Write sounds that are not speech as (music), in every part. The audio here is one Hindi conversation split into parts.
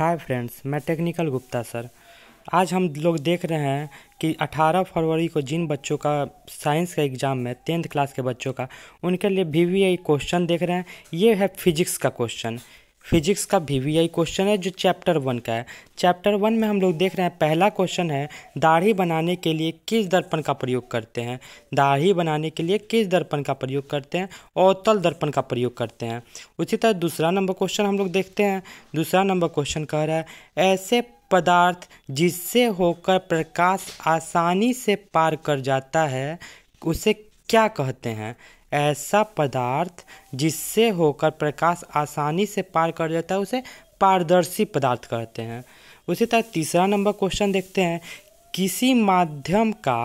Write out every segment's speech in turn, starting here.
हाय फ्रेंड्स मैं टेक्निकल गुप्ता सर आज हम लोग देख रहे हैं कि 18 फरवरी को जिन बच्चों का साइंस का एग्ज़ाम में टेंथ क्लास के बच्चों का उनके लिए वी वी आई क्वेश्चन देख रहे हैं ये है फिजिक्स का क्वेश्चन फिजिक्स का वी वी आई क्वेश्चन है जो चैप्टर वन का है चैप्टर वन में हम लोग देख रहे हैं पहला क्वेश्चन है दाढ़ी बनाने के लिए किस दर्पण का प्रयोग करते हैं दाढ़ी बनाने के लिए किस दर्पण का प्रयोग करते हैं और दर्पण का प्रयोग करते हैं उसी तरह दूसरा नंबर क्वेश्चन हम लोग देखते हैं दूसरा नंबर क्वेश्चन कह रहा है ऐसे पदार्थ जिससे होकर प्रकाश आसानी से पार कर जाता है उसे क्या कहते हैं ऐसा पदार्थ जिससे होकर प्रकाश आसानी से पार कर जाता है उसे पारदर्शी पदार्थ कहते हैं उसी तरह तीसरा नंबर क्वेश्चन देखते हैं किसी माध्यम का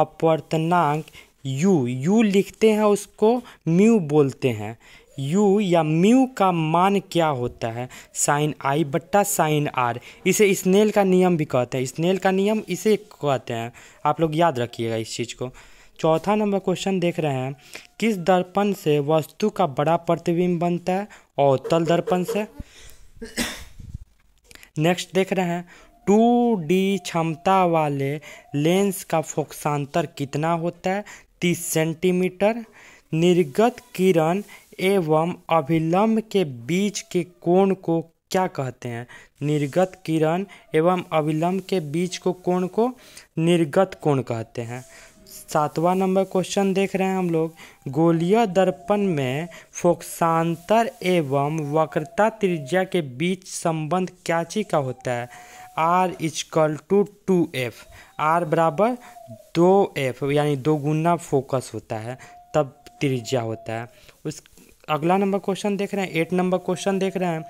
अपवर्तनांक यू यू लिखते हैं उसको म्यू बोलते हैं यू या म्यू का मान क्या होता है साइन आई बट्टा साइन आर इसे स्नेल का नियम भी कहते हैं स्नेल का नियम इसे कहते हैं आप लोग याद रखिएगा इस चीज़ को चौथा नंबर क्वेश्चन देख रहे हैं किस दर्पण से वस्तु का बड़ा प्रतिबिंब बनता है और तल दर्पण से नेक्स्ट देख रहे हैं टू डी क्षमता वाले लेंस का फोक्सांतर कितना होता है तीस सेंटीमीटर निर्गत किरण एवं अभिलंब के बीच के कोण को क्या कहते हैं निर्गत किरण एवं अभिलंब के बीच को कोण को निर्गत कोण कहते हैं सातवां नंबर क्वेश्चन देख रहे हैं हम लोग गोलीय दर्पण में फोक्सांतर एवं वक्रता त्रिज्या के बीच संबंध क्या चीज का होता है R is equal to two F R बराबर दो एफ यानी दो गुना फोकस होता है तब त्रिज्या होता है उस अगला नंबर क्वेश्चन देख रहे हैं एट नंबर क्वेश्चन देख रहे हैं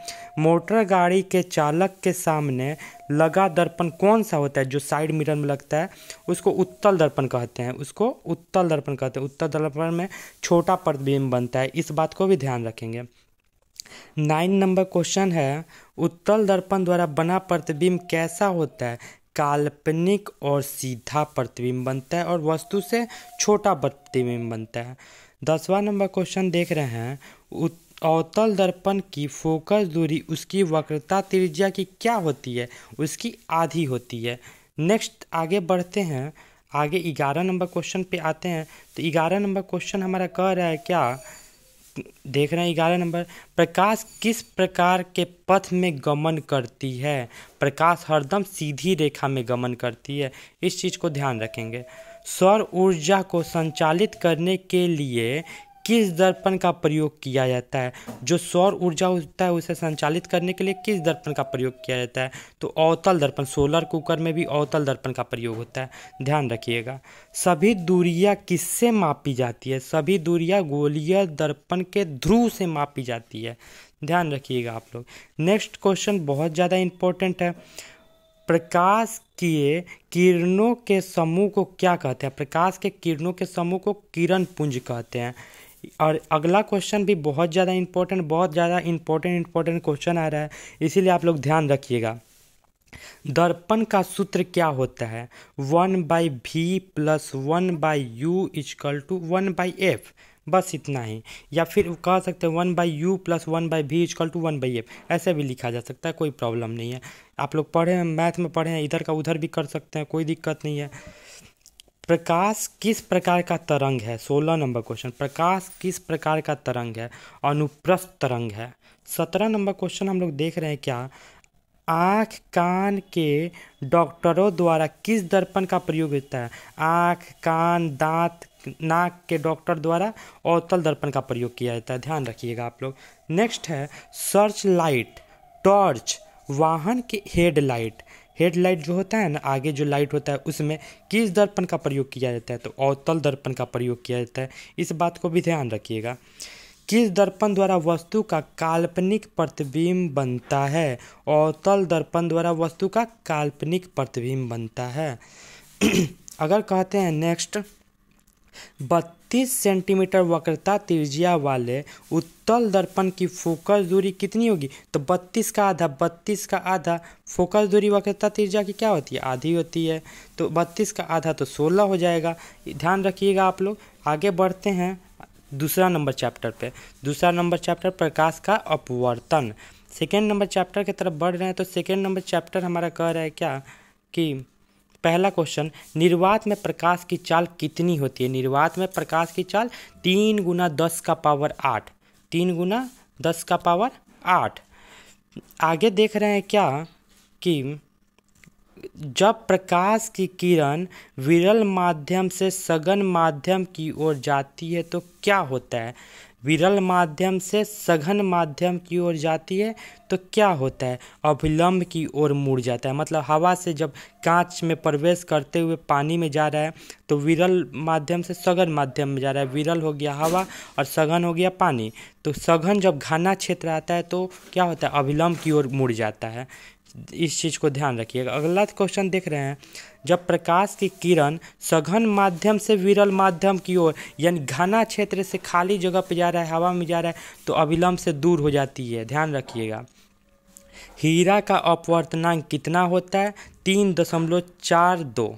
मोटर गाड़ी के चालक के सामने लगा दर्पण कौन सा होता है जो साइड मिरर में लगता है उसको उत्तल दर्पण कहते हैं उसको उत्तल दर्पण कहते हैं उत्तल दर्पण में छोटा प्रतिबिंब बनता है इस बात को भी ध्यान रखेंगे नाइन नंबर क्वेश्चन है उत्तल दर्पण द्वारा बना प्रतिबिंब कैसा होता है काल्पनिक और सीधा प्रतिबिंब बनता है और वस्तु से छोटा प्रतिबिंब बनता है दसवां नंबर क्वेश्चन देख रहे हैं अवतल दर्पण की फोकस दूरी उसकी वक्रता त्रिज्या की क्या होती है उसकी आधी होती है नेक्स्ट आगे बढ़ते हैं आगे ग्यारह नंबर क्वेश्चन पे आते हैं तो ग्यारह नंबर क्वेश्चन हमारा कह रहा है क्या देख रहे हैं ग्यारह नंबर प्रकाश किस प्रकार के पथ में गमन करती है प्रकाश हरदम सीधी रेखा में गमन करती है इस चीज़ को ध्यान रखेंगे सौर ऊर्जा को संचालित करने के लिए किस दर्पण का प्रयोग किया जाता है जो सौर ऊर्जा होता है उसे संचालित करने के लिए किस दर्पण का प्रयोग किया जाता है तो अवतल दर्पण सोलर कुकर में भी अवतल दर्पण का प्रयोग होता है ध्यान रखिएगा सभी दूरियां किससे मापी जाती है सभी दूरियां गोलीय दर्पण के ध्रुव से मापी जाती है ध्यान रखिएगा आप लोग नेक्स्ट क्वेश्चन बहुत ज़्यादा इंपॉर्टेंट है प्रकाश किए किरणों के समूह को क्या कहते हैं प्रकाश के किरणों के समूह को किरण पुंज कहते हैं और अगला क्वेश्चन भी बहुत ज़्यादा इम्पोर्टेंट बहुत ज़्यादा इम्पोर्टेंट इम्पोर्टेंट क्वेश्चन आ रहा है इसीलिए आप लोग ध्यान रखिएगा दर्पण का सूत्र क्या होता है one by V plus one by U is equal to one by F बस इतना ही या फिर कह सकते हैं one by U plus one by V is equal to one by F ऐसे भी लिखा जा सकता है कोई प्रॉब्लम नहीं है आप लोग पढ़े हैं मैथ में पढ़े हैं इधर का उधर भी कर सकते हैं कोई दिक्कत नहीं है प्रकाश किस प्रकार का तरंग है सोलह नंबर क्वेश्चन प्रकाश किस प्रकार का तरंग है अनुप्रस्थ तरंग है सत्रह नंबर क्वेश्चन हम लोग देख रहे हैं क्या आँख कान के डॉक्टरों द्वारा किस दर्पण का प्रयोग होता है आँख कान दांत नाक के डॉक्टर द्वारा अवतल दर्पण का प्रयोग किया जाता है ध्यान रखिएगा आप लोग नेक्स्ट है सर्च लाइट टॉर्च वाहन के हेडलाइट हेडलाइट जो होता है ना आगे जो लाइट होता है उसमें किस दर्पण का प्रयोग किया जाता है तो अवतल दर्पण का प्रयोग किया जाता है इस बात को भी ध्यान रखिएगा किस दर्पण द्वारा वस्तु का काल्पनिक प्रतिबिंब बनता है और तल दर्पण द्वारा वस्तु का काल्पनिक प्रतिबिंब बनता है (clears throat) अगर कहते हैं नेक्स्ट बत्तीस सेंटीमीटर वक्रता त्रिज्या वाले उत्तल दर्पण की फोकस दूरी कितनी होगी तो बत्तीस का आधा बत्तीस का आधा फोकस दूरी वक्रता त्रिज्या की क्या होती है आधी होती है तो बत्तीस का आधा तो सोलह हो जाएगा ध्यान रखिएगा आप लोग आगे बढ़ते हैं दूसरा नंबर चैप्टर पे दूसरा नंबर चैप्टर प्रकाश का अपवर्तन सेकेंड नंबर चैप्टर की तरफ बढ़ रहे हैं तो सेकेंड नंबर चैप्टर हमारा कह रहा है क्या कि पहला क्वेश्चन निर्वात में प्रकाश की चाल कितनी होती है निर्वात में प्रकाश की चाल तीन गुना दस का पावर आठ तीन गुना दस का पावर आठ आगे देख रहे हैं क्या कि जब प्रकाश की किरण विरल माध्यम से सघन माध्यम की ओर जाती है तो क्या होता है विरल माध्यम से सघन माध्यम की ओर जाती है तो क्या होता है अभिलंब की ओर मुड़ जाता है मतलब हवा से जब कांच में प्रवेश करते हुए पानी में जा रहा है तो विरल माध्यम से सघन माध्यम में जा रहा है विरल हो गया हवा और सघन हो गया पानी तो सघन जब घाना क्षेत्र आता है तो क्या होता है अभिलंब की ओर मुड़ जाता है इस चीज़ को ध्यान रखिएगा अगला क्वेश्चन देख रहे हैं जब प्रकाश की किरण सघन माध्यम से विरल माध्यम की ओर यानी घना क्षेत्र से खाली जगह पर जा रहा है हवा में जा रहा है तो अविलंब से दूर हो जाती है ध्यान रखिएगा हीरा का अपवर्तनांक कितना होता है तीन दशमलव चार दो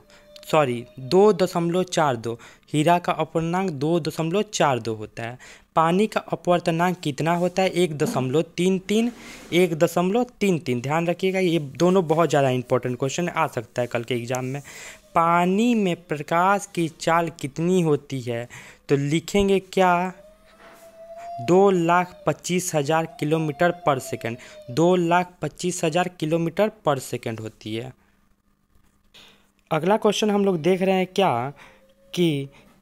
सॉरी दो दशमलव चार दो हीरा का अपवर्तनांक दो दशमलव चार दो होता है पानी का अपवर्तनांक कितना होता है एक दशमलव तीन तीन एक दशमलव तीन तीन ध्यान रखिएगा ये दोनों बहुत ज़्यादा इंपॉर्टेंट क्वेश्चन आ सकता है कल के एग्ज़ाम में पानी में प्रकाश की चाल कितनी होती है तो लिखेंगे क्या दो लाख पच्चीस हज़ार किलोमीटर पर सेकेंड दो लाख पच्चीस हज़ार किलोमीटर पर सेकेंड होती है अगला क्वेश्चन हम लोग देख रहे हैं क्या कि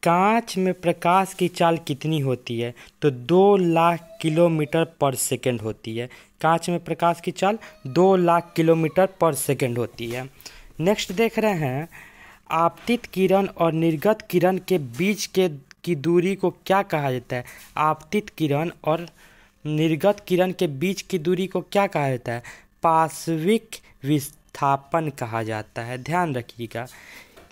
कांच में प्रकाश की चाल कितनी होती है तो दो लाख किलोमीटर पर सेकंड होती है कांच में प्रकाश की चाल दो लाख किलोमीटर पर सेकंड होती है नेक्स्ट देख रहे हैं आपतित किरण और निर्गत किरण के बीच के की दूरी को क्या कहा जाता है आपतित किरण और निर्गत किरण के बीच की दूरी को क्या कहा जाता है पार्श्विक विस्तार स्थापन कहा जाता है ध्यान रखिएगा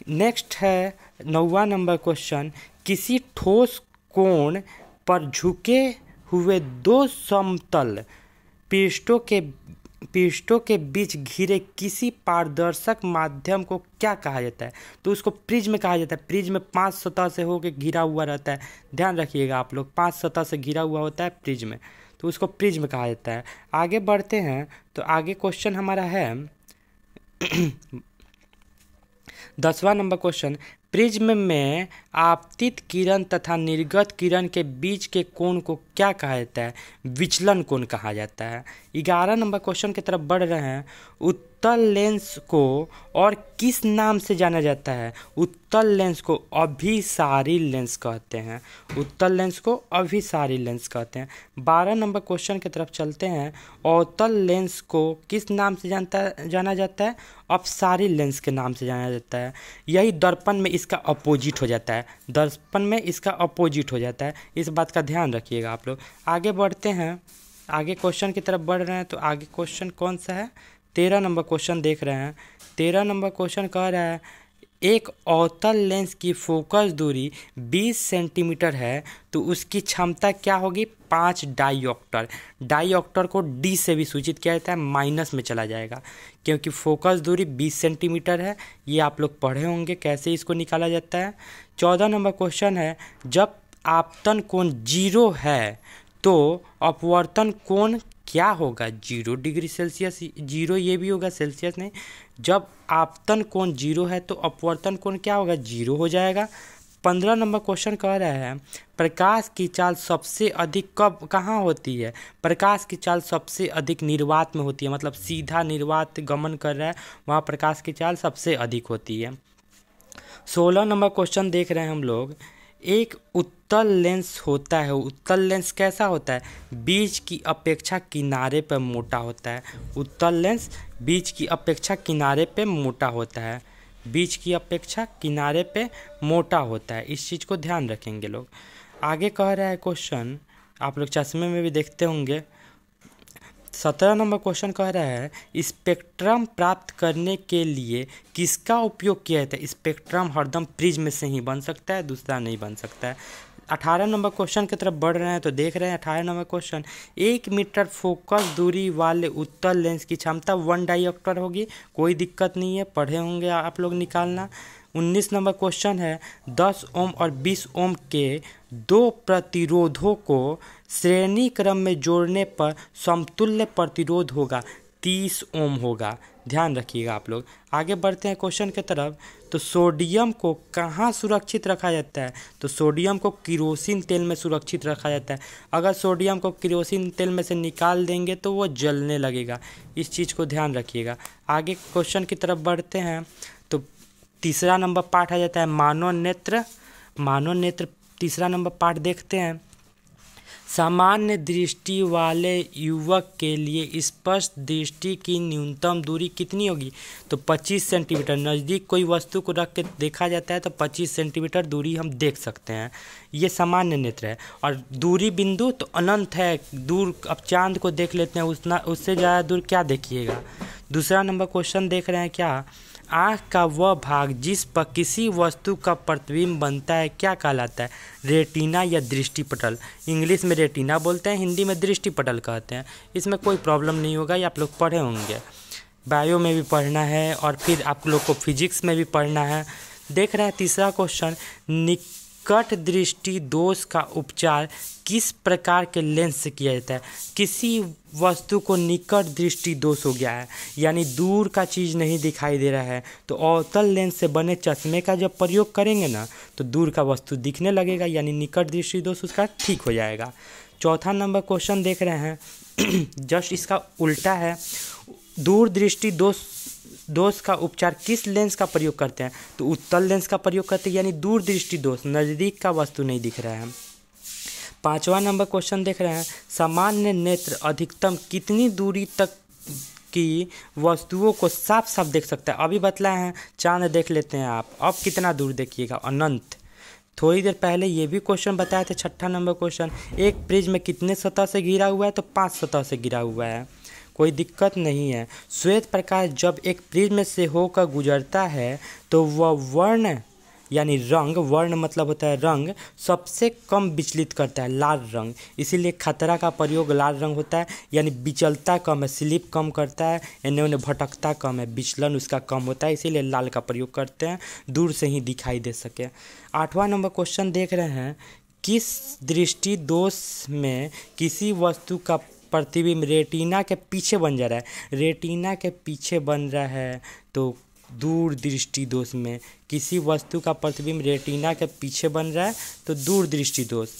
नेक्स्ट है नौवा नंबर क्वेश्चन किसी ठोस कोण पर झुके हुए दो समतल पृष्ठों के पृष्ठों के बीच घिरे किसी पारदर्शक माध्यम को क्या कहा जाता है तो उसको में कहा जाता है में पांच सतह से होकर घिरा हुआ रहता है ध्यान रखिएगा आप लोग पांच सतह से घिरा हुआ होता है में तो उसको में कहा जाता है आगे बढ़ते हैं तो आगे क्वेश्चन हमारा है (clears throat) दसवां नंबर क्वेश्चन प्रिज्म में आपतित किरण तथा निर्गत किरण के बीच के कोण को क्या कहा जाता है विचलन कोण कहा जाता है ग्यारह नंबर क्वेश्चन की तरफ बढ़ रहे हैं उत उत्तल लेंस को और किस नाम से जाना जाता है उत्तल लेंस को अभिसारी लेंस कहते हैं उत्तल लेंस को अभिसारी लेंस कहते हैं बारह नंबर क्वेश्चन की तरफ चलते हैं अवतल लेंस को किस नाम से जानता जाना जाता है अपसारी लेंस के नाम से जाना जाता है यही दर्पण में इसका अपोजिट हो जाता है दर्पण में इसका अपोजिट हो जाता है इस बात का ध्यान रखिएगा आप लोग आगे बढ़ते हैं आगे क्वेश्चन की तरफ बढ़ रहे हैं तो आगे क्वेश्चन कौन सा है तेरह नंबर क्वेश्चन देख रहे हैं तेरह नंबर क्वेश्चन कह रहा है एक अवतल लेंस की फोकस दूरी 20 सेंटीमीटर है तो उसकी क्षमता क्या होगी पाँच डाइऑक्टर डाइऑक्टर को डी से भी सूचित किया जाता है माइनस में चला जाएगा क्योंकि फोकस दूरी 20 सेंटीमीटर है ये आप लोग पढ़े होंगे कैसे इसको निकाला जाता है चौदह नंबर क्वेश्चन है जब आपतन कोण जीरो है तो अपवर्तन कोण क्या होगा जीरो डिग्री सेल्सियस जीरो ये भी होगा सेल्सियस नहीं जब आपतन कोण जीरो है तो अपवर्तन कोण क्या होगा जीरो हो जाएगा पंद्रह नंबर क्वेश्चन कह रहे हैं प्रकाश की चाल सबसे अधिक कब कहाँ होती है प्रकाश की चाल सबसे अधिक निर्वात में होती है मतलब सीधा निर्वात गमन कर रहा है वहाँ प्रकाश की चाल सबसे अधिक होती है सोलह नंबर क्वेश्चन देख रहे हैं हम लोग एक उत उत्तल लेंस होता है उत्तल लेंस कैसा होता है बीच की अपेक्षा किनारे पर मोटा होता है उत्तल लेंस बीच की अपेक्षा किनारे पर मोटा होता है बीच की अपेक्षा किनारे पे मोटा होता है इस चीज़ को ध्यान रखेंगे लोग आगे कह रहा है क्वेश्चन आप लोग चश्मे में भी देखते होंगे सत्रह नंबर क्वेश्चन कह रहा है स्पेक्ट्रम प्राप्त करने के लिए किसका उपयोग किया जाता है स्पेक्ट्रम हरदम में से ही बन सकता है दूसरा नहीं बन सकता है अठारह नंबर क्वेश्चन की तरफ बढ़ रहे हैं तो देख रहे हैं अठारह नंबर क्वेश्चन एक मीटर फोकस दूरी वाले उत्तर लेंस की क्षमता वन डाइऑक्टर होगी कोई दिक्कत नहीं है पढ़े होंगे आप लोग निकालना उन्नीस नंबर क्वेश्चन है दस ओम और बीस ओम के दो प्रतिरोधों को श्रेणी क्रम में जोड़ने पर समतुल्य प्रतिरोध होगा तीस ओम होगा ध्यान रखिएगा आप लोग आगे बढ़ते हैं क्वेश्चन के तरफ तो सोडियम को कहाँ सुरक्षित रखा जाता है तो सोडियम को किरोसिन तेल में सुरक्षित रखा जाता है अगर सोडियम को किरोसिन तेल में से निकाल देंगे तो वो जलने लगेगा इस चीज़ को ध्यान रखिएगा आगे क्वेश्चन की तरफ बढ़ते हैं तीसरा नंबर पाठ आ जाता है मानव नेत्र मानव नेत्र तीसरा नंबर पाठ देखते हैं सामान्य दृष्टि वाले युवक के लिए स्पष्ट दृष्टि की न्यूनतम दूरी कितनी होगी तो 25 सेंटीमीटर नज़दीक कोई वस्तु को रख के देखा जाता है तो 25 सेंटीमीटर दूरी हम देख सकते हैं ये सामान्य नेत्र है और दूरी बिंदु तो अनंत है दूर अब चांद को देख लेते हैं उतना उससे ज़्यादा दूर क्या देखिएगा दूसरा नंबर क्वेश्चन देख रहे हैं क्या आँख का वह भाग जिस पर किसी वस्तु का प्रतिबिंब बनता है क्या कहलाता है रेटिना या दृष्टिपटल इंग्लिश में रेटिना बोलते हैं हिंदी में दृष्टिपटल कहते हैं इसमें कोई प्रॉब्लम नहीं होगा ये आप लोग पढ़े होंगे बायो में भी पढ़ना है और फिर आप लोग को फिजिक्स में भी पढ़ना है देख रहे हैं तीसरा क्वेश्चन निक निकट दृष्टि दोष का उपचार किस प्रकार के लेंस से किया जाता है किसी वस्तु को निकट दृष्टि दोष हो गया है यानी दूर का चीज़ नहीं दिखाई दे रहा है तो अवतल लेंस से बने चश्मे का जब प्रयोग करेंगे ना तो दूर का वस्तु दिखने लगेगा यानी निकट दृष्टि दोष उसका ठीक हो जाएगा चौथा नंबर क्वेश्चन देख रहे हैं (clears throat) जस्ट इसका उल्टा है दूर दृष्टि दोष दोष का उपचार किस लेंस का प्रयोग करते हैं तो उत्तल लेंस का प्रयोग करते हैं यानी दूरदृष्टि दोष नज़दीक का वस्तु नहीं दिख रहा है पांचवा नंबर क्वेश्चन देख रहे हैं सामान्य नेत्र अधिकतम कितनी दूरी तक की वस्तुओं को साफ साफ देख सकता है अभी बतलाए हैं चांद देख लेते हैं आप अब कितना दूर देखिएगा अनंत थोड़ी देर पहले ये भी क्वेश्चन बताए थे छठा नंबर क्वेश्चन एक प्रिज में कितने सतह से घिरा हुआ है तो पाँच सतह से घिरा हुआ है कोई दिक्कत नहीं है श्वेत प्रकाश जब एक प्रिज्म से होकर गुजरता है तो वह वर्ण यानी रंग वर्ण मतलब होता है रंग सबसे कम विचलित करता है लाल रंग इसीलिए खतरा का प्रयोग लाल रंग होता है यानी विचलता कम है स्लिप कम करता है यानी उन्हें भटकता कम है विचलन उसका कम होता है इसीलिए लाल का प्रयोग करते हैं दूर से ही दिखाई दे सके आठवां नंबर क्वेश्चन देख रहे हैं किस दृष्टि दोष में किसी वस्तु का प्रतिबिंब रेटिना के पीछे बन जा रहा है रेटिना के पीछे बन रहा है तो दूर दृष्टि दोष में किसी वस्तु का प्रतिबिंब रेटिना के पीछे बन रहा है तो दूर दृष्टि दोष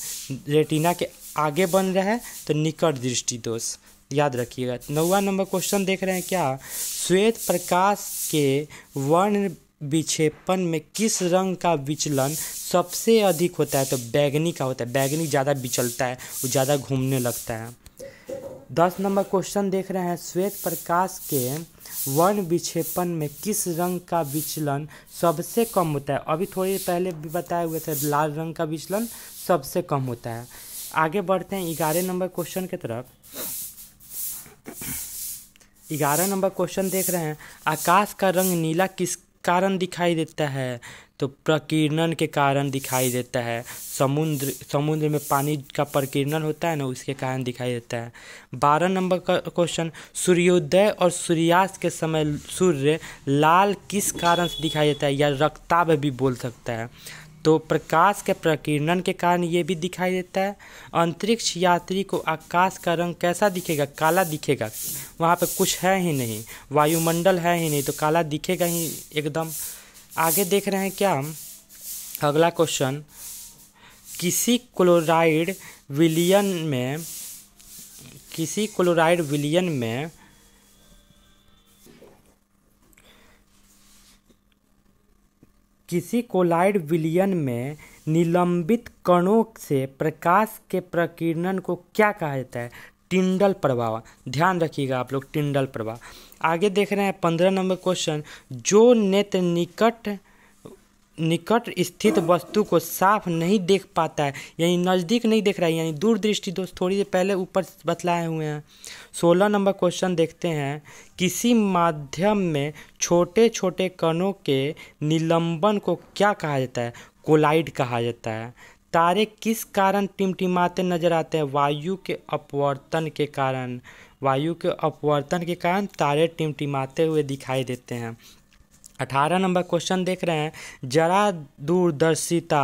रेटिना के आगे बन रहा है तो निकट दृष्टि दोष याद रखिएगा नौवा नंबर क्वेश्चन देख रहे हैं क्या श्वेत प्रकाश के वर्ण विक्षेपण में किस रंग का विचलन सबसे अधिक होता है तो बैगनी का होता है बैगनी ज़्यादा विचलता है वो ज़्यादा घूमने लगता है दस नंबर क्वेश्चन देख रहे हैं श्वेत प्रकाश के वर्ण विक्षेपण में किस रंग का विचलन सबसे कम होता है अभी थोड़ी पहले भी बताए हुए थे लाल रंग का विचलन सबसे कम होता है आगे बढ़ते हैं ग्यारह नंबर क्वेश्चन की तरफ ग्यारह नंबर क्वेश्चन देख रहे हैं आकाश का रंग नीला किस कारण दिखाई देता है तो प्रकीर्णन के कारण दिखाई देता है समुद्र समुद्र में पानी का प्रकीर्णन होता है ना उसके कारण दिखाई देता है बारह नंबर का क्वेश्चन सूर्योदय और सूर्यास्त के समय सूर्य लाल किस कारण से दिखाई देता है या रक्ताभ भी बोल सकता है तो प्रकाश के प्रकीर्णन के कारण ये भी दिखाई देता है अंतरिक्ष यात्री को आकाश का रंग कैसा दिखेगा काला दिखेगा वहाँ पे कुछ है ही नहीं वायुमंडल है ही नहीं तो काला दिखेगा ही एकदम आगे देख रहे हैं क्या अगला क्वेश्चन किसी क्लोराइड विलियन में किसी क्लोराइड विलियन में किसी कोलाइड विलियन में निलंबित कणों से प्रकाश के प्रकीर्णन को क्या कहा जाता है टिंडल प्रभाव ध्यान रखिएगा आप लोग टिंडल प्रभाव आगे देख रहे हैं पंद्रह नंबर क्वेश्चन जो नेत्र निकट निकट स्थित वस्तु को साफ नहीं देख पाता है यानी नज़दीक नहीं देख रहा है यानी दूरदृष्टि दोस्त थोड़ी देर पहले ऊपर बतलाए हुए हैं सोलह नंबर क्वेश्चन देखते हैं किसी माध्यम में छोटे छोटे कणों के निलंबन को क्या कहा जाता है कोलाइड कहा जाता है तारे किस कारण टिमटिमाते नजर आते हैं वायु के अपवर्तन के कारण वायु के अपवर्तन के कारण तारे टिमटिमाते हुए दिखाई देते हैं अठारह नंबर क्वेश्चन देख रहे हैं जरा दूरदर्शिता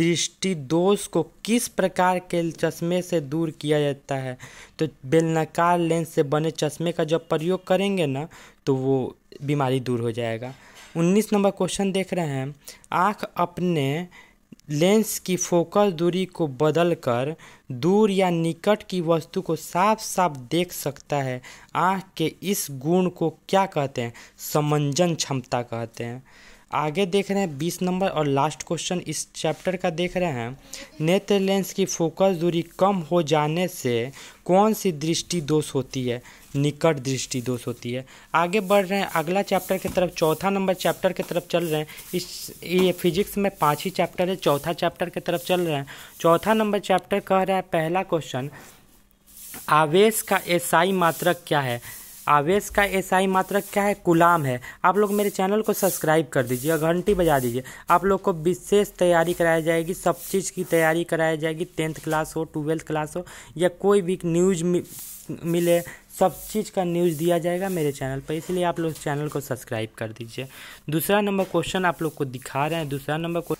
दृष्टि दोष को किस प्रकार के चश्मे से दूर किया जाता है तो बेलनाकार लेंस से बने चश्मे का जब प्रयोग करेंगे ना तो वो बीमारी दूर हो जाएगा उन्नीस नंबर क्वेश्चन देख रहे हैं आँख अपने लेंस की फोकल दूरी को बदलकर दूर या निकट की वस्तु को साफ साफ देख सकता है आँख के इस गुण को क्या कहते हैं समंजन क्षमता कहते हैं आगे देख रहे हैं बीस नंबर और लास्ट क्वेश्चन इस चैप्टर का देख रहे हैं नेत्र लेंस की फोकस दूरी कम हो जाने से कौन सी दृष्टि दोष होती है निकट दृष्टि दोष होती है आगे बढ़ रहे हैं अगला चैप्टर की तरफ चौथा नंबर चैप्टर की तरफ चल रहे हैं इस ये फिजिक्स में पाँच ही चैप्टर है चौथा चैप्टर की तरफ चल रहे हैं चौथा नंबर चैप्टर कह रहा है पहला क्वेश्चन आवेश का एसआई मात्रक क्या है आवेश का एसआई मात्रक क्या है गुलाम है आप लोग मेरे चैनल को सब्सक्राइब कर दीजिए और घंटी बजा दीजिए आप लोग को विशेष तैयारी कराई जाएगी सब चीज़ की तैयारी कराई जाएगी टेंथ क्लास हो ट्वेल्थ क्लास हो या कोई भी न्यूज मिले सब चीज़ का न्यूज़ दिया जाएगा मेरे चैनल पर इसलिए आप लोग चैनल को सब्सक्राइब कर दीजिए दूसरा नंबर क्वेश्चन आप लोग को दिखा रहे हैं दूसरा नंबर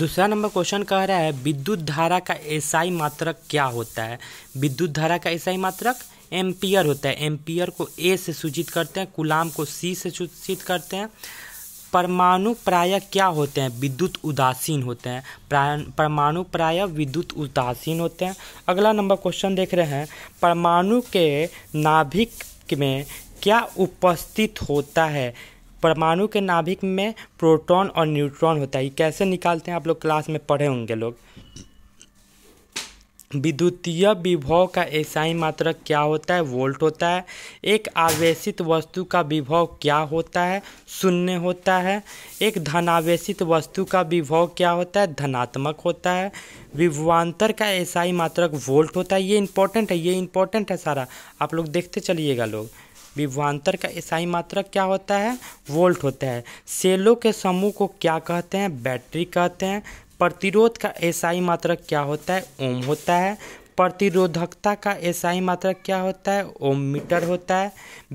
दूसरा नंबर क्वेश्चन कह रहा है विद्युत धारा का एसआई मात्रक क्या होता है विद्युत धारा का एसआई मात्रक एम्पियर होता है एम्पियर को ए से सूचित करते हैं गुलाम को सी से सूचित करते हैं परमाणु प्राय क्या होते हैं विद्युत उदासीन होते हैं परमाणु प्राय विद्युत उदासीन होते हैं अगला नंबर क्वेश्चन देख रहे हैं परमाणु के नाभिक में क्या उपस्थित होता है परमाणु के नाभिक में प्रोटॉन और न्यूट्रॉन होता है ये कैसे निकालते हैं आप लोग क्लास में पढ़े होंगे लोग विद्युतीय विभव का एसआई मात्रक क्या होता है वोल्ट होता है एक आवेशित वस्तु का विभव क्या होता है शून्य होता है एक धनावेशित वस्तु का विभव क्या होता है धनात्मक होता है विभवान्तर का एसआई मात्रक वोल्ट होता है ये इंपॉर्टेंट है ये इंपॉर्टेंट है सारा आप लोग देखते चलिएगा लोग विभवान्तर का ईसाई मात्रक क्या होता है वोल्ट होता है सेलों के समूह को क्या कहते हैं बैटरी कहते हैं प्रतिरोध का एसआई मात्रक क्या होता है ओम होता है प्रतिरोधकता का एसआई मात्रक क्या होता है ओम मीटर होता है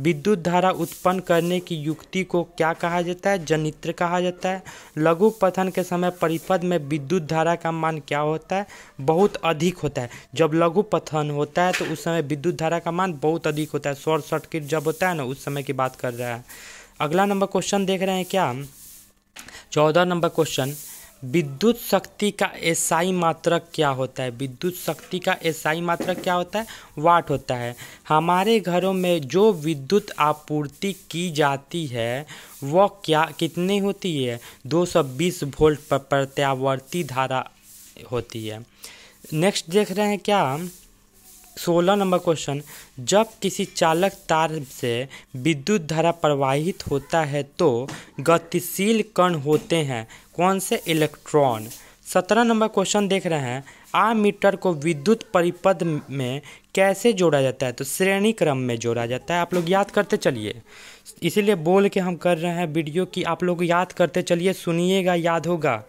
विद्युत धारा उत्पन्न करने की युक्ति को क्या कहा जाता है जनित्र कहा जाता है लघु पथन के समय परिपद में विद्युत धारा का मान क्या होता है बहुत अधिक होता है जब लघु पथन होता है तो उस समय विद्युत धारा का मान बहुत अधिक होता है शॉर्ट सर्किट जब होता है ना उस समय की बात कर रहा है अगला नंबर क्वेश्चन देख रहे हैं क्या चौदह नंबर क्वेश्चन विद्युत शक्ति का एसआई मात्रक क्या होता है विद्युत शक्ति का एसआई मात्रक क्या होता है वाट होता है हमारे घरों में जो विद्युत आपूर्ति की जाती है वह क्या कितनी होती है 220 वोल्ट पर प्रत्यावर्ती धारा होती है नेक्स्ट देख रहे हैं क्या सोलह नंबर क्वेश्चन जब किसी चालक तार से विद्युत धारा प्रवाहित होता है तो गतिशील कण होते हैं कौन से इलेक्ट्रॉन सत्रह नंबर क्वेश्चन देख रहे हैं आ मीटर को विद्युत परिपद में कैसे जोड़ा जाता है तो श्रेणी क्रम में जोड़ा जाता है आप लोग याद करते चलिए इसीलिए बोल के हम कर रहे हैं वीडियो कि आप लोग याद करते चलिए सुनिएगा याद होगा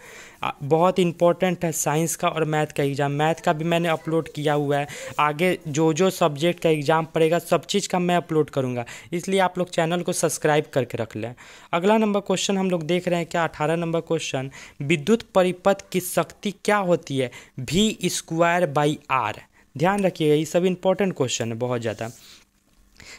बहुत इंपॉर्टेंट है साइंस का और मैथ का एग्ज़ाम मैथ का भी मैंने अपलोड किया हुआ है आगे जो जो सब्जेक्ट का एग्ज़ाम पड़ेगा सब चीज़ का मैं अपलोड करूँगा इसलिए आप लोग चैनल को सब्सक्राइब करके रख लें अगला नंबर क्वेश्चन हम लोग देख रहे हैं क्या अठारह नंबर क्वेश्चन विद्युत परिपथ की शक्ति क्या होती है वी स्क्वायर बाई आर ध्यान रखिएगा ये सब इंपॉर्टेंट क्वेश्चन है बहुत ज़्यादा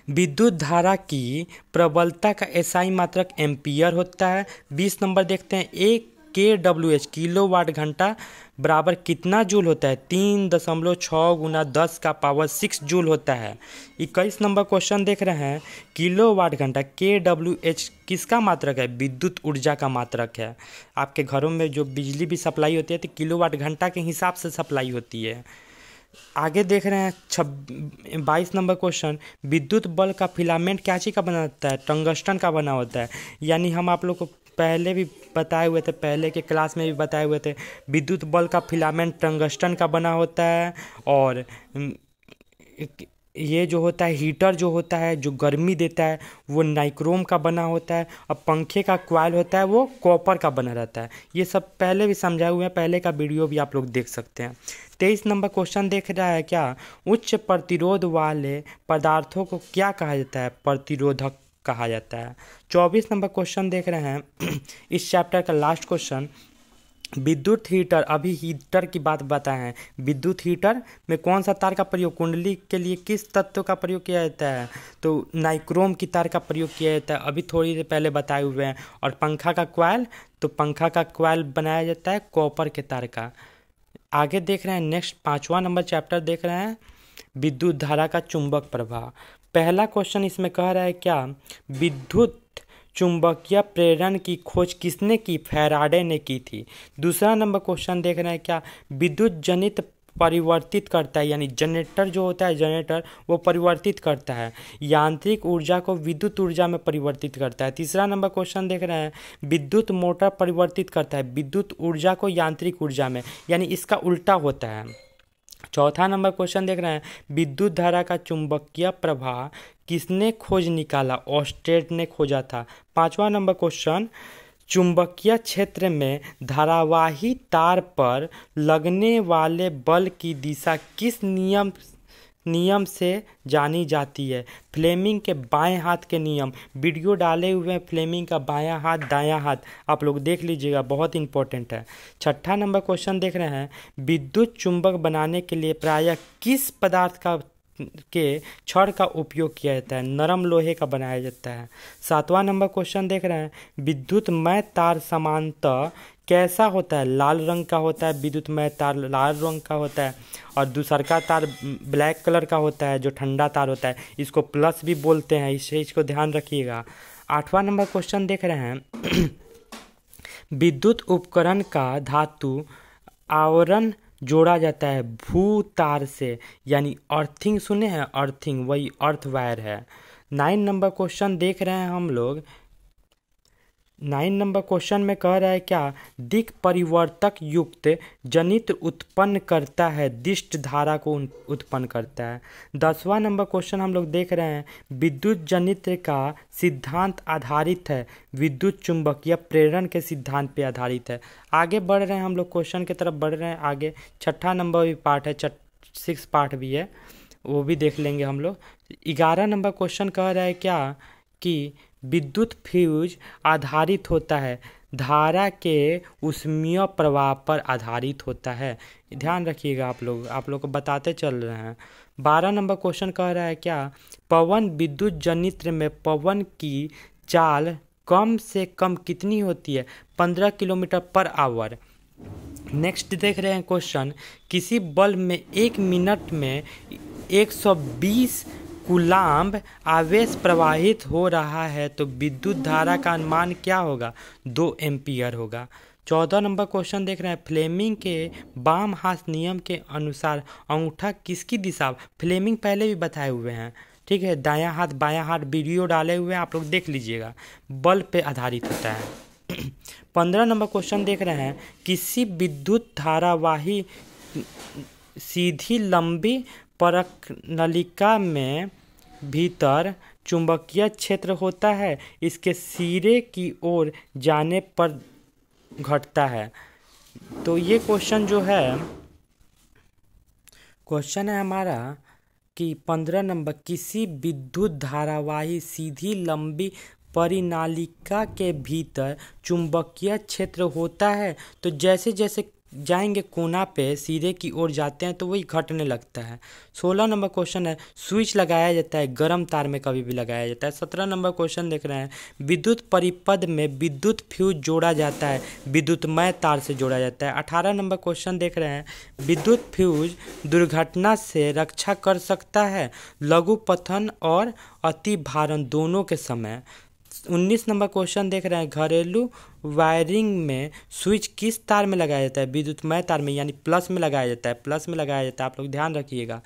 विद्युत धारा की प्रबलता का एसआई मात्रक एम्पियर होता है बीस नंबर देखते हैं एक के डब्ल्यू एच किलो वाट घंटा बराबर कितना जूल होता है तीन दशमलव छः गुना दस का पावर सिक्स जूल होता है इक्कीस नंबर क्वेश्चन देख रहे हैं किलो वाट घंटा के डब्ल्यू एच किसका मात्रक है विद्युत ऊर्जा का मात्रक है आपके घरों में जो बिजली भी सप्लाई होती है तो किलो वाट घंटा के हिसाब से सप्लाई होती है आगे देख रहे हैं छब बाईस नंबर क्वेश्चन विद्युत बल का फिलामेंट क्या चीज़ का बना होता है टंगस्टन का बना होता है यानी हम आप लोग को पहले भी बताए हुए थे पहले के क्लास में भी बताए हुए थे विद्युत बल का फिलामेंट टंगस्टन का बना होता है और ये जो होता है हीटर जो होता है जो गर्मी देता है वो नाइक्रोम का बना होता है और पंखे का क्वाइल होता है वो कॉपर का बना रहता है ये सब पहले भी समझाए हुए हैं पहले का वीडियो भी आप लोग देख सकते हैं तेईस नंबर क्वेश्चन देख रहा है क्या उच्च प्रतिरोध वाले पदार्थों को क्या कहा जाता है प्रतिरोधक कहा जाता है चौबीस नंबर क्वेश्चन देख रहे हैं (clears throat) इस चैप्टर का लास्ट क्वेश्चन विद्युत हीटर अभी हीटर की बात बताए हैं विद्युत हीटर में कौन सा तार का प्रयोग कुंडली के लिए किस तत्व का प्रयोग किया जाता है तो नाइक्रोम की तार का प्रयोग किया जाता है अभी थोड़ी देर पहले बताए हुए हैं और पंखा का क्वाइल तो पंखा का क्वाइल बनाया जाता है कॉपर के तार का आगे देख रहे हैं नेक्स्ट पांचवा नंबर चैप्टर देख रहे हैं विद्युत धारा का चुंबक प्रभाव पहला क्वेश्चन इसमें कह रहा है क्या विद्युत चुंबकीय प्रेरण की खोज किसने की फैराडे ने की थी दूसरा नंबर क्वेश्चन देख रहे हैं क्या विद्युत जनित परिवर्तित करता है यानी जनरेटर जो होता है जनरेटर वो परिवर्तित करता है यांत्रिक ऊर्जा को विद्युत ऊर्जा में परिवर्तित करता है तीसरा नंबर क्वेश्चन देख रहे हैं विद्युत मोटर परिवर्तित करता है विद्युत ऊर्जा को यांत्रिक ऊर्जा में यानी इसका उल्टा होता है चौथा नंबर क्वेश्चन देख रहे हैं विद्युत धारा का चुंबकीय प्रभाव किसने खोज निकाला ऑस्ट्रेट ने खोजा था पांचवा नंबर क्वेश्चन चुंबकीय क्षेत्र में धारावाही तार पर लगने वाले बल की दिशा किस नियम नियम से जानी जाती है फ्लेमिंग के बाएं हाथ के नियम वीडियो डाले हुए हैं फ्लेमिंग का बायां हाथ दायां हाथ आप लोग देख लीजिएगा बहुत इंपॉर्टेंट है छठा नंबर क्वेश्चन देख रहे हैं विद्युत चुंबक बनाने के लिए प्रायः किस पदार्थ का के छड़ का उपयोग किया जाता है नरम लोहे का बनाया जाता है सातवां नंबर क्वेश्चन देख रहे हैं विद्युतमय तार समानत कैसा होता है लाल रंग का होता है विद्युतमय तार लाल रंग का होता है और दूसरका तार ब्लैक कलर का होता है जो ठंडा तार होता है इसको प्लस भी बोलते हैं इससे इसको ध्यान रखिएगा आठवां नंबर क्वेश्चन देख रहे हैं (clears throat) विद्युत उपकरण का धातु आवरण जोड़ा जाता है भू तार से यानी अर्थिंग सुने हैं अर्थिंग वही अर्थ वायर है नाइन नंबर क्वेश्चन देख रहे हैं हम लोग नाइन नंबर क्वेश्चन में कह रहा है क्या दिक परिवर्तक युक्त जनित उत्पन्न करता है दिष्ट धारा को उत्पन्न करता है दसवां नंबर क्वेश्चन हम लोग देख रहे हैं विद्युत जनित का सिद्धांत आधारित है विद्युत चुंबकीय प्रेरण के सिद्धांत पे आधारित है आगे बढ़ रहे हैं हम लोग क्वेश्चन की तरफ बढ़ रहे हैं आगे छठा नंबर भी पार्ट है सिक्स पार्ट भी है वो भी देख लेंगे हम लोग ग्यारह नंबर क्वेश्चन कह रहा है क्या कि विद्युत फ्यूज आधारित होता है धारा के उष्मीय प्रभाव पर आधारित होता है ध्यान रखिएगा आप लोग आप लोग को बताते चल रहे हैं बारह नंबर क्वेश्चन कह रहा है क्या पवन विद्युत जनित्र में पवन की चाल कम से कम कितनी होती है पंद्रह किलोमीटर पर आवर नेक्स्ट देख रहे हैं क्वेश्चन किसी बल्ब में एक मिनट में 120 कुलाम्ब आवेश प्रवाहित हो रहा है तो विद्युत धारा का अनुमान क्या होगा दो एम्पियर होगा चौदह नंबर क्वेश्चन देख रहे हैं फ्लेमिंग के बाम हाथ नियम के अनुसार अंगूठा किसकी दिशा फ्लेमिंग पहले भी बताए हुए हैं ठीक है दायां हाथ बायां हाथ वीडियो डाले हुए हैं आप लोग देख लीजिएगा बल पे आधारित होता है (clears throat) पंद्रह नंबर क्वेश्चन देख रहे हैं किसी विद्युत धारावाही सीधी लंबी परक नलिका में भीतर चुंबकीय क्षेत्र होता है इसके सिरे की ओर जाने पर घटता है तो ये क्वेश्चन जो है क्वेश्चन है हमारा कि पंद्रह नंबर किसी विद्युत धारावाही सीधी लंबी परिनालिका के भीतर चुंबकीय क्षेत्र होता है तो जैसे जैसे जाएंगे कोना पे सीधे की ओर जाते हैं तो वही घटने लगता है सोलह नंबर क्वेश्चन है स्विच लगाया जाता है गर्म तार में कभी भी लगाया जाता है सत्रह नंबर क्वेश्चन देख रहे हैं विद्युत परिपद में विद्युत फ्यूज जोड़ा जाता है विद्युतमय तार से जोड़ा जाता है अठारह नंबर क्वेश्चन देख रहे हैं विद्युत फ्यूज दुर्घटना से रक्षा कर सकता है लघु पथन और अति भारण दोनों के समय उन्नीस नंबर क्वेश्चन देख रहे हैं घरेलू वायरिंग में स्विच किस तार में लगाया जाता है विद्युतमय तार में यानी प्लस में लगाया जाता है प्लस में लगाया जाता है आप लोग ध्यान रखिएगा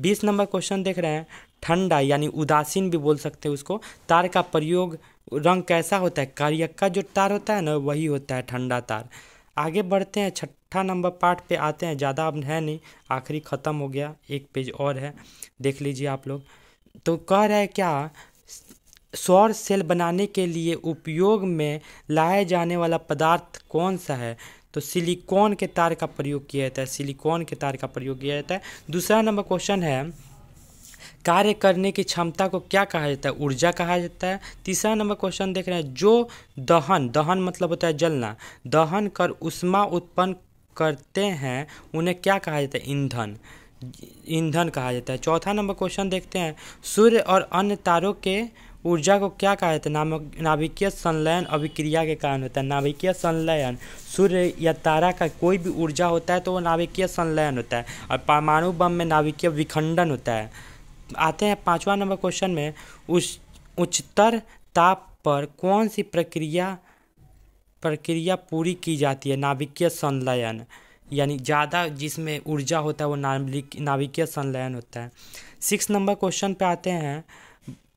बीस नंबर क्वेश्चन देख रहे हैं ठंडा यानी उदासीन भी बोल सकते हैं उसको तार का प्रयोग रंग कैसा होता है कारियक्का जो तार होता है ना वही होता है ठंडा तार आगे बढ़ते हैं छठा नंबर पार्ट पे आते हैं ज़्यादा अब है नहीं आखिरी ख़त्म हो गया एक पेज और है देख लीजिए आप लोग तो कह रहे हैं क्या सौर सेल बनाने के लिए उपयोग में लाए जाने वाला पदार्थ कौन सा है तो सिलिकॉन के तार का प्रयोग किया जाता है सिलिकॉन के तार का प्रयोग किया जाता है दूसरा नंबर क्वेश्चन है कार्य करने की क्षमता को क्या कहा जाता है ऊर्जा कहा जाता है तीसरा नंबर क्वेश्चन देख रहे हैं जो दहन दहन मतलब होता है जलना दहन कर उष्मा उत्पन्न करते हैं उन्हें क्या कहा जाता है ईंधन ईंधन कहा जाता है चौथा नंबर क्वेश्चन देखते हैं सूर्य और अन्य तारों के ऊर्जा को क्या कहा जाता है नामक नाभिकीय संलयन अभिक्रिया के कारण होता है नाभिकीय संलयन सूर्य या तारा का कोई भी ऊर्जा होता है तो वो नाभिकीय संलयन होता है और परमाणु बम में नाभिकीय विखंडन होता है आते हैं पाँचवा नंबर क्वेश्चन में उस उच्चतर ताप पर कौन सी प्रक्रिया प्रक्रिया पूरी की जाती है नाभिकीय संलयन यानी ज़्यादा जिसमें ऊर्जा होता है वो नाभिकीय संलयन होता है सिक्स नंबर क्वेश्चन पे आते हैं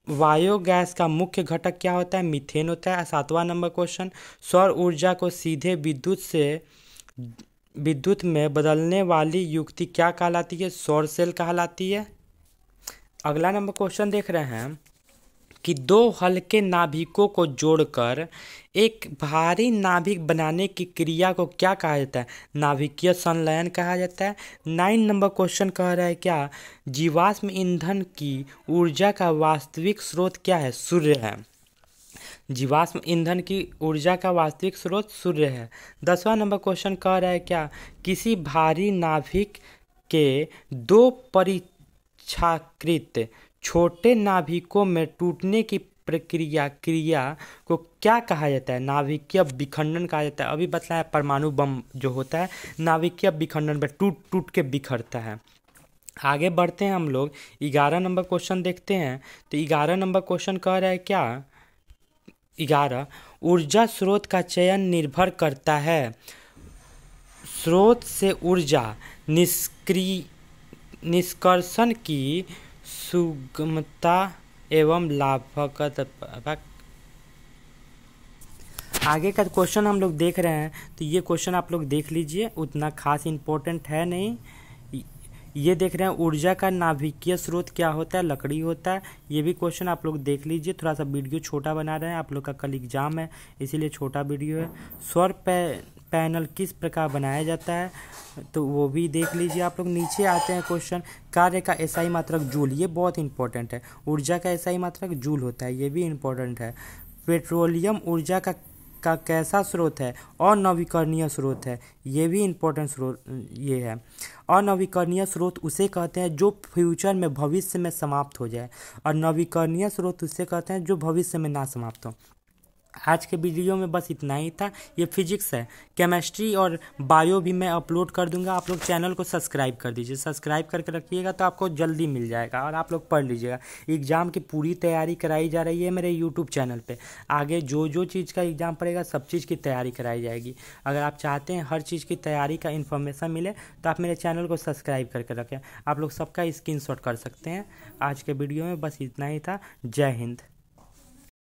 वायोगैस का मुख्य घटक क्या होता है मीथेन होता है सातवां नंबर क्वेश्चन सौर ऊर्जा को सीधे विद्युत से विद्युत में बदलने वाली युक्ति क्या कहलाती है सौर सेल कहलाती है अगला नंबर क्वेश्चन देख रहे हैं कि दो हल्के नाभिकों को जोड़कर एक भारी नाभिक बनाने की क्रिया को क्या कहा जाता है नाभिकीय संलयन कहा जाता है नाइन नंबर क्वेश्चन कह रहा है क्या जीवाश्म ईंधन की ऊर्जा का वास्तविक स्रोत क्या है सूर्य है जीवाश्म ईंधन की ऊर्जा का वास्तविक स्रोत सूर्य है दसवां नंबर क्वेश्चन कह रहा है क्या किसी भारी नाभिक के दो परीक्षाकृत छोटे नाभिकों में टूटने की प्रक्रिया क्रिया को क्या कहा जाता है नाभिकीय विखंडन कहा जाता है अभी बताया परमाणु बम जो होता है नाभिकीय विखंडन में टूट टूट के बिखरता है आगे बढ़ते हैं हम लोग ग्यारह नंबर क्वेश्चन देखते हैं तो ग्यारह नंबर क्वेश्चन कह रहा है क्या ग्यारह ऊर्जा स्रोत का चयन निर्भर करता है स्रोत से ऊर्जा निष्क्रिय निष्कर्षण की सुगमता एवं लाभकता आगे का क्वेश्चन हम लोग देख रहे हैं तो ये क्वेश्चन आप लोग देख लीजिए उतना खास इम्पोर्टेंट है नहीं ये देख रहे हैं ऊर्जा का नाभिकीय स्रोत क्या होता है लकड़ी होता है ये भी क्वेश्चन आप लोग देख लीजिए थोड़ा सा वीडियो छोटा बना रहे हैं आप लोग का कल एग्जाम है इसीलिए छोटा वीडियो है स्वर पे पैनल किस प्रकार बनाया जाता है तो वो भी देख लीजिए आप लोग नीचे आते हैं क्वेश्चन कार्य का एसआई मात्रक जूल ये बहुत इंपॉर्टेंट है ऊर्जा का एसआई मात्रक जूल होता है ये भी इंपॉर्टेंट है पेट्रोलियम ऊर्जा का का कैसा स्रोत है अनवीकरणीय स्रोत है ये भी इम्पोर्टेंट स्रोत ये है अनवीकरणीय स्रोत उसे कहते हैं जो फ्यूचर में भविष्य में समाप्त हो जाए और नवीकरणीय स्रोत उसे कहते हैं जो भविष्य में ना समाप्त हो आज के वीडियो में बस इतना ही था ये फिजिक्स है केमिस्ट्री और बायो भी मैं अपलोड कर दूंगा आप लोग चैनल को सब्सक्राइब कर दीजिए सब्सक्राइब करके रखिएगा तो आपको जल्दी मिल जाएगा और आप लोग पढ़ लीजिएगा एग्ज़ाम की पूरी तैयारी कराई जा रही है मेरे यूट्यूब चैनल पे आगे जो जो चीज़ का एग्ज़ाम पड़ेगा सब चीज़ की तैयारी कराई जाएगी अगर आप चाहते हैं हर चीज़ की तैयारी का इन्फॉर्मेशन मिले तो आप मेरे चैनल को सब्सक्राइब करके रखें आप लोग सबका स्क्रीन कर सकते हैं आज के वीडियो में बस इतना ही था जय हिंद